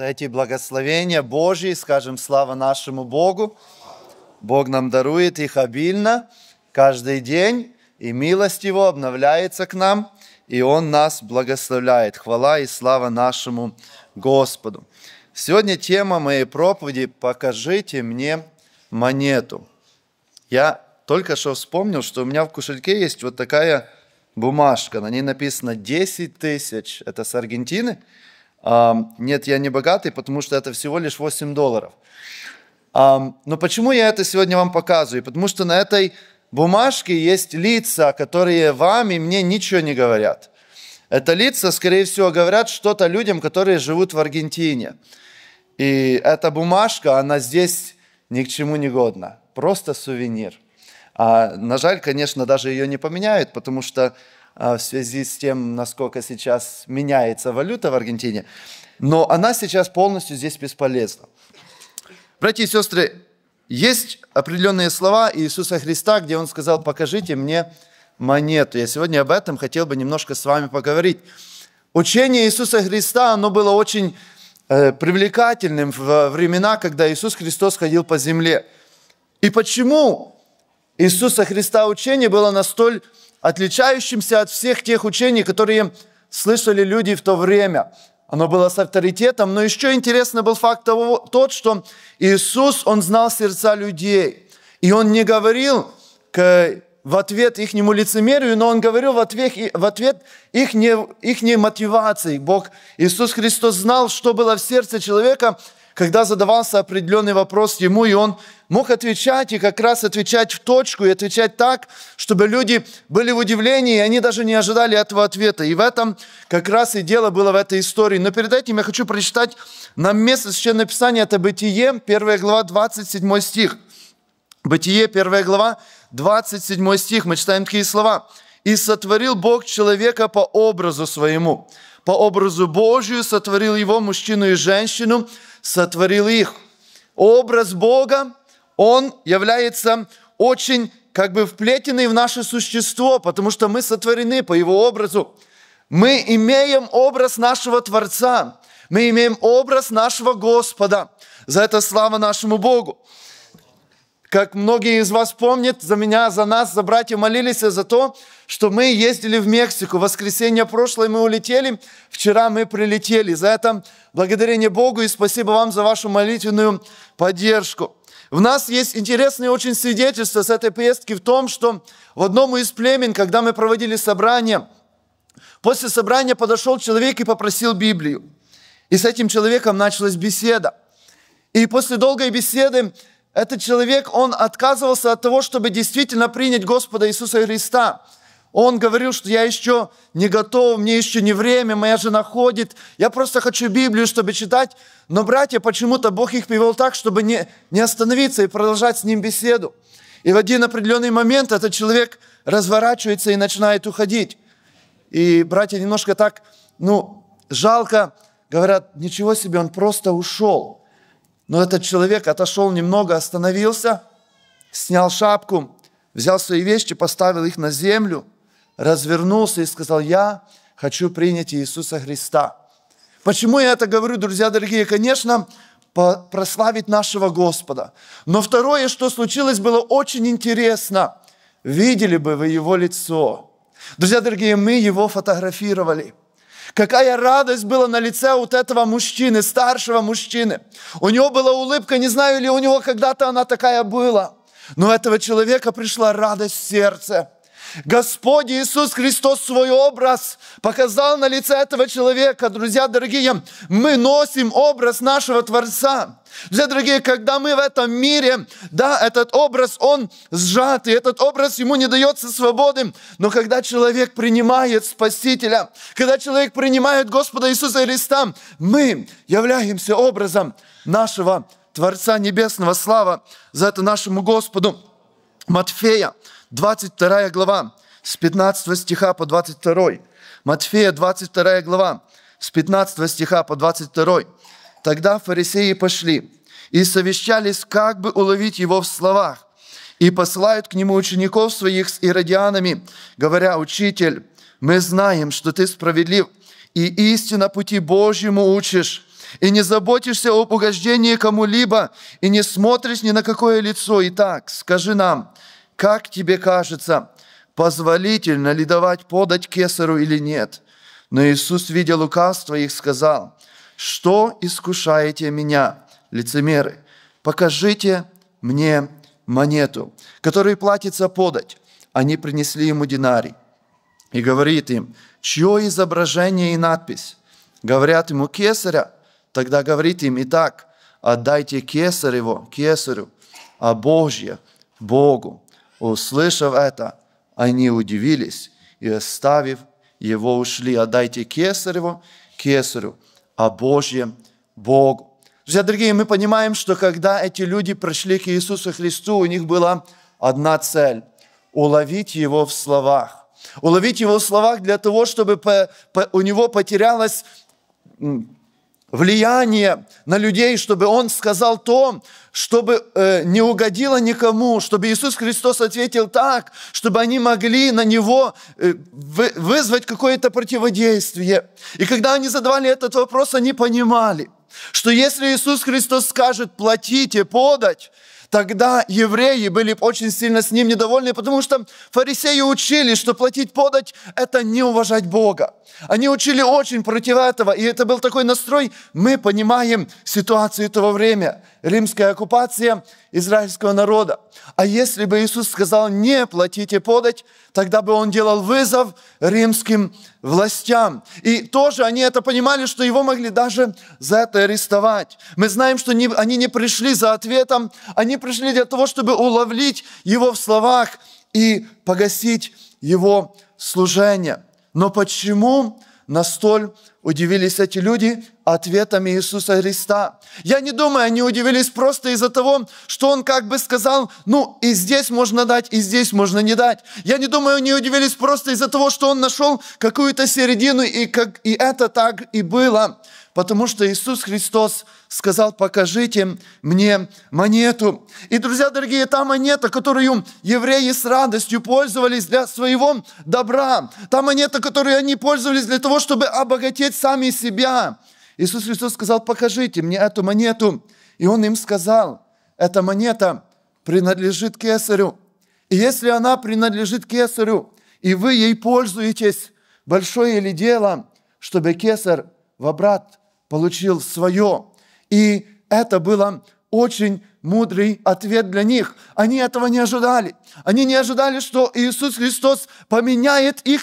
за эти благословения Божьи. Скажем слава нашему Богу. Бог нам дарует их обильно каждый день, и милость Его обновляется к нам, и Он нас благословляет. Хвала и слава нашему Господу. Сегодня тема моей проповеди «Покажите мне монету». Я только что вспомнил, что у меня в кошельке есть вот такая бумажка. На ней написано 10 тысяч. Это с Аргентины. Нет, я не богатый, потому что это всего лишь 8 долларов. Но почему я это сегодня вам показываю? Потому что на этой бумажке есть лица, которые вам и мне ничего не говорят. Это лица, скорее всего, говорят что-то людям, которые живут в Аргентине. И эта бумажка, она здесь ни к чему не годна. Просто сувенир. А, на жаль, конечно, даже ее не поменяют, потому что а, в связи с тем, насколько сейчас меняется валюта в Аргентине, но она сейчас полностью здесь бесполезна. Братья и сестры, есть определенные слова Иисуса Христа, где Он сказал, покажите мне монету. Я сегодня об этом хотел бы немножко с вами поговорить. Учение Иисуса Христа, оно было очень э, привлекательным в времена, когда Иисус Христос ходил по земле. И почему Иисуса Христа учение было настолько отличающимся от всех тех учений, которые слышали люди в то время. Оно было с авторитетом, но еще интересно был факт того, тот, что Иисус, Он знал сердца людей, и Он не говорил к, в ответ их лицемерию, но Он говорил в ответ, в ответ их, не, их не мотивации. Бог, Иисус Христос знал, что было в сердце человека – когда задавался определенный вопрос ему, и он мог отвечать, и как раз отвечать в точку, и отвечать так, чтобы люди были в удивлении, и они даже не ожидали этого ответа. И в этом как раз и дело было в этой истории. Но перед этим я хочу прочитать нам место Священное Писание, это Бытие, 1 глава, 27 стих. Бытие, 1 глава, 27 стих, мы читаем такие слова. «И сотворил Бог человека по образу своему, по образу Божию сотворил его мужчину и женщину, сотворил их. Образ Бога, он является очень как бы вплетенный в наше существо, потому что мы сотворены по его образу. Мы имеем образ нашего Творца, мы имеем образ нашего Господа. За это слава нашему Богу. Как многие из вас помнят, за меня, за нас, за братья молились за то, что мы ездили в Мексику. В воскресенье прошлое мы улетели, вчера мы прилетели. За это благодарение Богу и спасибо вам за вашу молитвенную поддержку. В нас есть интересные очень свидетельства с этой поездки в том, что в одном из племен, когда мы проводили собрание, после собрания подошел человек и попросил Библию. И с этим человеком началась беседа. И после долгой беседы этот человек, он отказывался от того, чтобы действительно принять Господа Иисуса Христа. Он говорил, что я еще не готов, мне еще не время, моя жена ходит, я просто хочу Библию, чтобы читать. Но, братья, почему-то Бог их привел так, чтобы не, не остановиться и продолжать с ним беседу. И в один определенный момент этот человек разворачивается и начинает уходить. И братья немножко так, ну, жалко, говорят, ничего себе, он просто ушел. Но этот человек отошел немного, остановился, снял шапку, взял свои вещи, поставил их на землю, развернулся и сказал, я хочу принять Иисуса Христа. Почему я это говорю, друзья дорогие? Конечно, прославить нашего Господа. Но второе, что случилось, было очень интересно. Видели бы вы его лицо. Друзья дорогие, мы его фотографировали – Какая радость была на лице вот этого мужчины, старшего мужчины. У него была улыбка, не знаю ли у него когда-то она такая была. Но у этого человека пришла радость в сердце. Господь Иисус Христос свой образ показал на лице этого человека. Друзья, дорогие, мы носим образ нашего Творца. Друзья, дорогие, когда мы в этом мире, да, этот образ, он сжатый, этот образ ему не дается свободы, но когда человек принимает Спасителя, когда человек принимает Господа Иисуса Христа, мы являемся образом нашего Творца Небесного. Слава за это нашему Господу Матфея, 22 глава, с 15 стиха по 22. Матфея, 22 глава, с 15 стиха по 22. Тогда фарисеи пошли и совещались, как бы уловить его в словах. И посылают к нему учеников своих с иродианами, говоря, «Учитель, мы знаем, что ты справедлив, и истинно пути Божьему учишь, и не заботишься об угождении кому-либо, и не смотришь ни на какое лицо. Итак, скажи нам, как тебе кажется, позволительно ли давать подать кесару или нет? Но Иисус, видя лукавство их, сказал, что искушаете меня, лицемеры? Покажите мне монету, которой платится подать. Они принесли ему динарий. И говорит им, чье изображение и надпись? Говорят ему, кесаря. Тогда говорит им, итак, отдайте кесареву, кесарю, а Божье – Богу услышав это, они удивились и, оставив его, ушли. Отдайте кесареву, кесарю, а Божье Богу. Друзья, дорогие, мы понимаем, что когда эти люди пришли к Иисусу Христу, у них была одна цель – уловить Его в словах. Уловить Его в словах для того, чтобы у Него потерялась влияние на людей, чтобы он сказал то, чтобы э, не угодило никому, чтобы Иисус Христос ответил так, чтобы они могли на него э, вы, вызвать какое-то противодействие. И когда они задавали этот вопрос, они понимали, что если Иисус Христос скажет «платите, подать», Тогда евреи были очень сильно с ним недовольны, потому что фарисеи учили, что платить подать – это не уважать Бога. Они учили очень против этого, и это был такой настрой. Мы понимаем ситуацию этого времени римская оккупация израильского народа. А если бы Иисус сказал «не платите подать», тогда бы он делал вызов римским властям. И тоже они это понимали, что его могли даже за это арестовать. Мы знаем, что не, они не пришли за ответом, они пришли для того, чтобы уловить его в словах и погасить его служение. Но почему настоль удивились эти люди ответами Иисуса Христа. Я не думаю, они удивились просто из-за того, что Он как бы сказал, ну и здесь можно дать, и здесь можно не дать. Я не думаю, они удивились просто из-за того, что Он нашел какую-то середину, и, как, и это так и было потому что Иисус Христос сказал, покажите мне монету. И, друзья дорогие, та монета, которую евреи с радостью пользовались для своего добра, та монета, которой они пользовались для того, чтобы обогатеть сами себя. Иисус Христос сказал, покажите мне эту монету. И Он им сказал, эта монета принадлежит кесарю. И если она принадлежит кесарю, и вы ей пользуетесь, большое ли дело, чтобы кесар в обрат получил свое. И это было очень мудрый ответ для них. Они этого не ожидали. Они не ожидали, что Иисус Христос поменяет их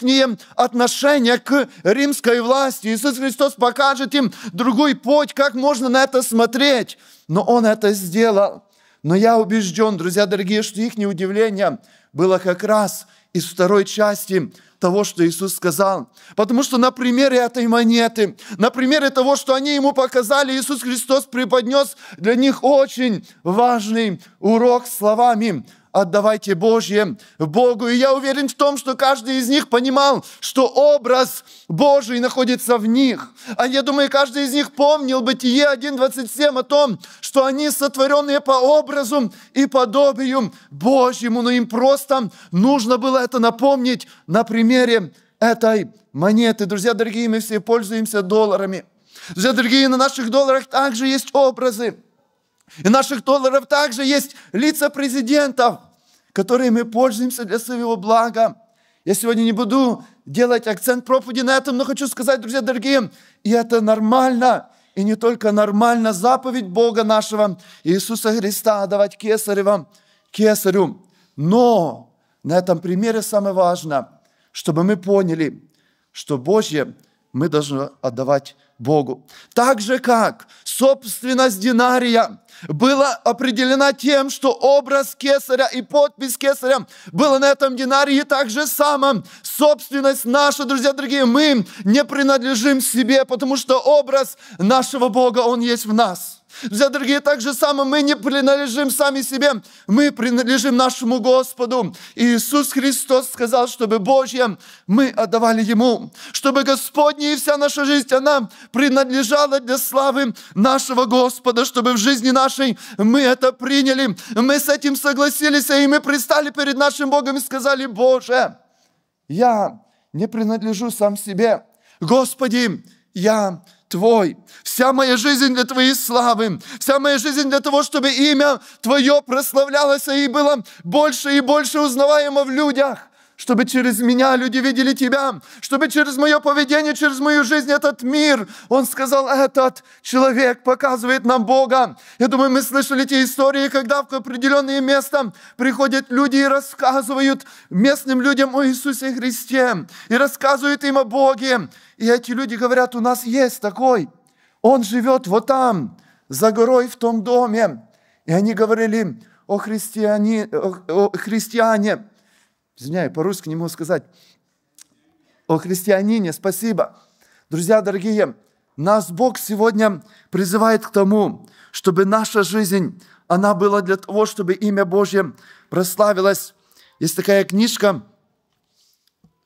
отношение к римской власти. Иисус Христос покажет им другой путь, как можно на это смотреть. Но Он это сделал. Но я убежден, друзья дорогие, что их удивление было как раз – из второй части того, что Иисус сказал. Потому что на примере этой монеты, на примере того, что они ему показали, Иисус Христос преподнес для них очень важный урок словами отдавайте Божье Богу. И я уверен в том, что каждый из них понимал, что образ Божий находится в них. А я думаю, каждый из них помнил Бытие 1.27 о том, что они сотворенные по образу и подобию Божьему, но им просто нужно было это напомнить на примере этой монеты. Друзья дорогие, мы все пользуемся долларами. Друзья дорогие, на наших долларах также есть образы. И наших долларов также есть лица президентов которые мы пользуемся для своего блага. Я сегодня не буду делать акцент проповеди на этом, но хочу сказать, друзья дорогие, и это нормально, и не только нормально, заповедь Бога нашего, Иисуса Христа, давать кесаревам, кесарю. Но на этом примере самое важное, чтобы мы поняли, что Божье мы должны отдавать Богу. Так же, как собственность динария была определена тем, что образ кесаря и подпись кесаря была на этом динарии, так же самым собственность наша, друзья дорогие, мы не принадлежим себе, потому что образ нашего Бога, он есть в нас – Друзья дорогие, так же самое. мы не принадлежим сами себе, мы принадлежим нашему Господу. Иисус Христос сказал, чтобы Божье мы отдавали Ему, чтобы Господне и вся наша жизнь, она принадлежала для славы нашего Господа, чтобы в жизни нашей мы это приняли, мы с этим согласились, и мы пристали перед нашим Богом и сказали, Боже, я не принадлежу сам себе. Господи, я Твой. Вся моя жизнь для Твоей славы. Вся моя жизнь для того, чтобы имя Твое прославлялось и было больше и больше узнаваемо в людях чтобы через меня люди видели Тебя, чтобы через мое поведение, через мою жизнь этот мир. Он сказал, этот человек показывает нам Бога. Я думаю, мы слышали те истории, когда в определенные места приходят люди и рассказывают местным людям о Иисусе Христе, и рассказывают им о Боге. И эти люди говорят, у нас есть такой, он живет вот там, за горой в том доме. И они говорили, о, христиане, о, о христиане, Извиняюсь, по-русски не могу сказать, о христианине, спасибо. Друзья дорогие, нас Бог сегодня призывает к тому, чтобы наша жизнь, она была для того, чтобы имя Божье прославилось. Есть такая книжка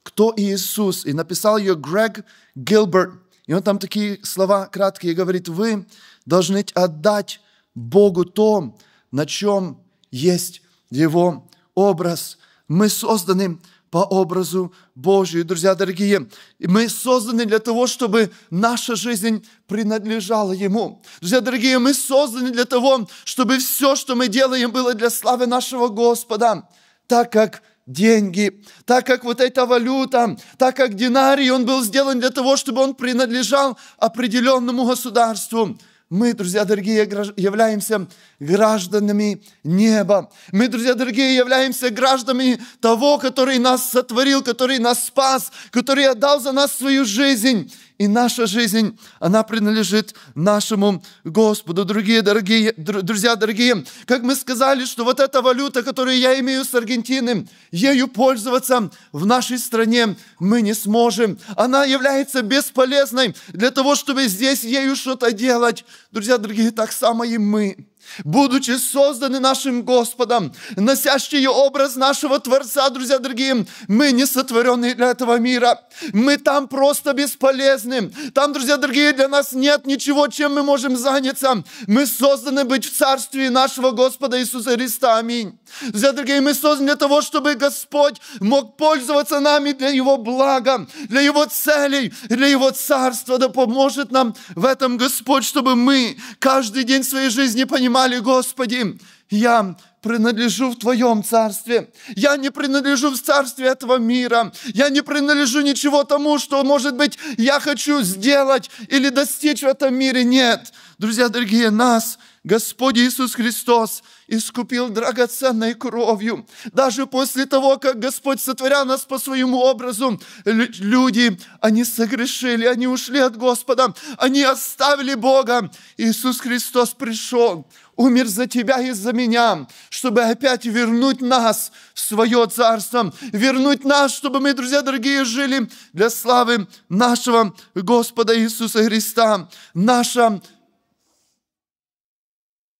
«Кто Иисус?» и написал ее Грег Гилберт. И он там такие слова краткие говорит, вы должны отдать Богу то, на чем есть Его образ. Мы созданы по образу Божию. Друзья дорогие, мы созданы для того, чтобы наша жизнь принадлежала Ему. Друзья дорогие, мы созданы для того, чтобы все, что мы делаем, было для славы нашего Господа, так как деньги, так как вот эта валюта, так как динарий, он был сделан для того, чтобы он принадлежал определенному государству – мы, друзья дорогие, являемся гражданами неба. Мы, друзья дорогие, являемся гражданами того, который нас сотворил, который нас спас, который отдал за нас свою жизнь. И наша жизнь, она принадлежит нашему Господу. Другие дорогие, друзья дорогие, как мы сказали, что вот эта валюта, которую я имею с Аргентины, ею пользоваться в нашей стране мы не сможем. Она является бесполезной для того, чтобы здесь ею что-то делать. Друзья дорогие, так само и мы будучи созданы нашим Господом, носящие образ нашего Творца, друзья дорогие, мы не сотворены для этого мира. Мы там просто бесполезны. Там, друзья дорогие, для нас нет ничего, чем мы можем заняться. Мы созданы быть в Царстве нашего Господа Иисуса Христа. Аминь. Друзья дорогие, мы созданы для того, чтобы Господь мог пользоваться нами для Его блага, для Его целей, для Его Царства. Да поможет нам в этом Господь, чтобы мы каждый день своей жизни понимали, понимали, Господи, я принадлежу в Твоем Царстве. Я не принадлежу в Царстве этого мира. Я не принадлежу ничего тому, что, может быть, я хочу сделать или достичь в этом мире. Нет. Друзья дорогие, нас Господь Иисус Христос – искупил драгоценной кровью. Даже после того, как Господь, сотворял нас по своему образу, люди, они согрешили, они ушли от Господа, они оставили Бога. Иисус Христос пришел, умер за тебя и за меня, чтобы опять вернуть нас в свое царство, вернуть нас, чтобы мы, друзья дорогие, жили для славы нашего Господа Иисуса Христа. Наша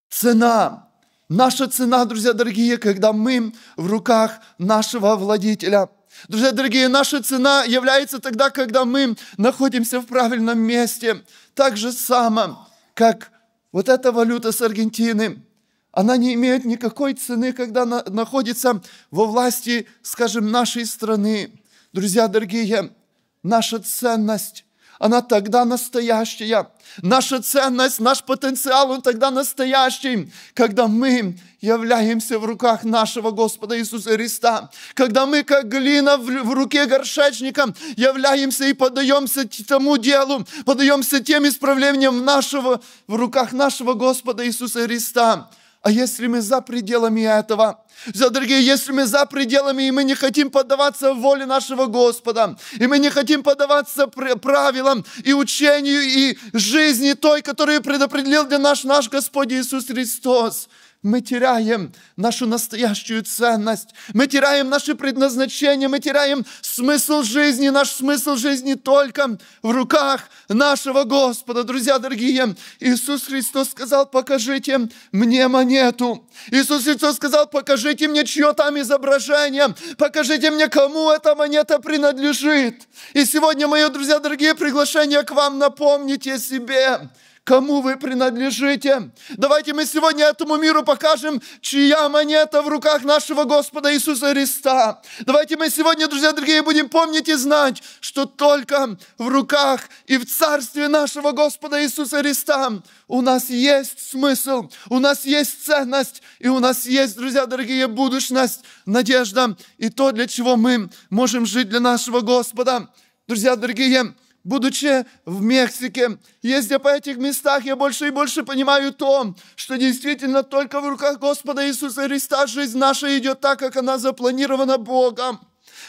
цена, Наша цена, друзья дорогие, когда мы в руках нашего владителя – Друзья дорогие, наша цена является тогда, когда мы находимся в правильном месте. Так же само, как вот эта валюта с Аргентины. Она не имеет никакой цены, когда она находится во власти, скажем, нашей страны. Друзья дорогие, наша ценность она тогда настоящая. Наша ценность, наш потенциал, он тогда настоящий, когда мы являемся в руках нашего Господа Иисуса Христа, когда мы, как глина в, в руке горшечника, являемся и подаемся тому делу, подаемся тем исправлением нашего, в руках нашего Господа Иисуса Христа. А если мы за пределами этого? за Дорогие, если мы за пределами, и мы не хотим поддаваться воле нашего Господа, и мы не хотим поддаваться правилам и учению, и жизни той, которую предопределил для нас наш Господь Иисус Христос – мы теряем нашу настоящую ценность, мы теряем наше предназначение, мы теряем смысл жизни, наш смысл жизни только в руках нашего Господа. Друзья дорогие, Иисус Христос сказал, покажите мне монету. Иисус Христос сказал, покажите мне, чье там изображение, покажите мне, кому эта монета принадлежит. И сегодня, мои друзья дорогие, приглашение к вам напомнить о себе. Кому вы принадлежите? Давайте мы сегодня этому миру покажем, чья монета в руках нашего Господа Иисуса Христа. Давайте мы сегодня, друзья дорогие, будем помнить и знать, что только в руках и в царстве нашего Господа Иисуса Христа у нас есть смысл, у нас есть ценность, и у нас есть, друзья дорогие, будущность, надежда и то, для чего мы можем жить для нашего Господа. Друзья дорогие, Будучи в Мексике, ездя по этих местах, я больше и больше понимаю то, что действительно только в руках Господа Иисуса Христа жизнь наша идет так, как она запланирована Богом.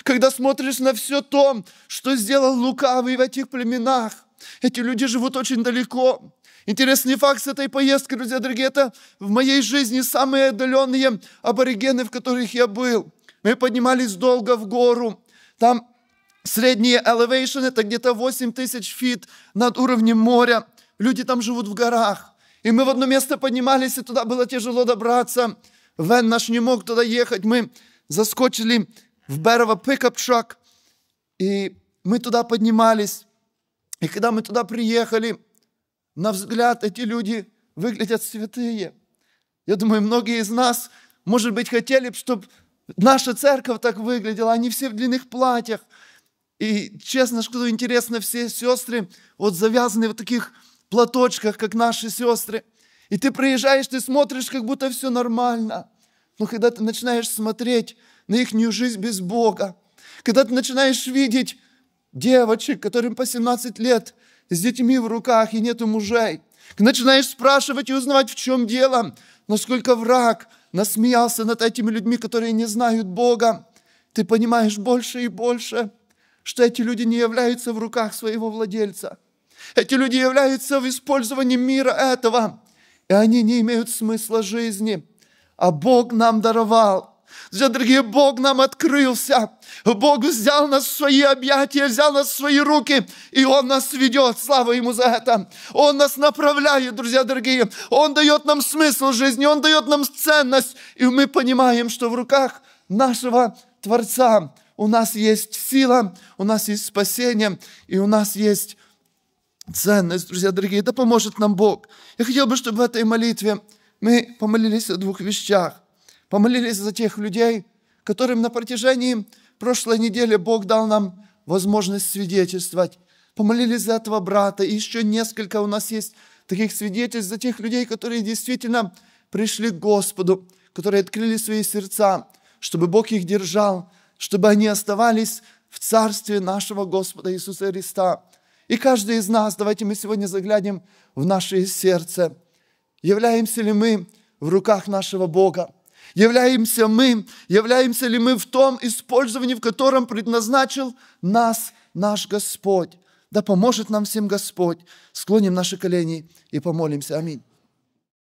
Когда смотришь на все то, что сделал лукавый в этих племенах, эти люди живут очень далеко. Интересный факт с этой поездки, друзья дорогие, это в моей жизни самые отдаленные аборигены, в которых я был. Мы поднимались долго в гору. Там Средний elevation – это где-то 8 тысяч фит над уровнем моря. Люди там живут в горах. И мы в одно место поднимались, и туда было тяжело добраться. Вен наш не мог туда ехать. Мы заскочили в Берова пикап-шак, и мы туда поднимались. И когда мы туда приехали, на взгляд эти люди выглядят святые. Я думаю, многие из нас, может быть, хотели бы, чтобы наша церковь так выглядела. Они все в длинных платьях – и честно, что интересно, все сестры вот завязаны в таких платочках, как наши сестры. И ты приезжаешь, ты смотришь, как будто все нормально. Но когда ты начинаешь смотреть на их жизнь без Бога, когда ты начинаешь видеть девочек, которым по 17 лет, с детьми в руках и нету мужей, начинаешь спрашивать и узнавать, в чем дело, насколько враг насмеялся над этими людьми, которые не знают Бога, ты понимаешь больше и больше – что эти люди не являются в руках своего владельца. Эти люди являются в использовании мира этого, и они не имеют смысла жизни. А Бог нам даровал Друзья, дорогие, Бог нам открылся. Бог взял нас в свои объятия, взял нас в свои руки, и Он нас ведет. Слава Ему за это. Он нас направляет, друзья, дорогие. Он дает нам смысл жизни, Он дает нам ценность. И мы понимаем, что в руках нашего Творца у нас есть сила, у нас есть спасение, и у нас есть ценность, друзья дорогие. Да поможет нам Бог. Я хотел бы, чтобы в этой молитве мы помолились о двух вещах. Помолились за тех людей, которым на протяжении прошлой недели Бог дал нам возможность свидетельствовать. Помолились за этого брата. И еще несколько у нас есть таких свидетельств за тех людей, которые действительно пришли к Господу, которые открыли свои сердца, чтобы Бог их держал, чтобы они оставались в Царстве нашего Господа Иисуса Христа. И каждый из нас, давайте мы сегодня заглянем в наше сердце. Являемся ли мы в руках нашего Бога? Являемся мы, являемся ли мы в том использовании, в котором предназначил нас наш Господь? Да поможет нам всем Господь. Склоним наши колени и помолимся. Аминь.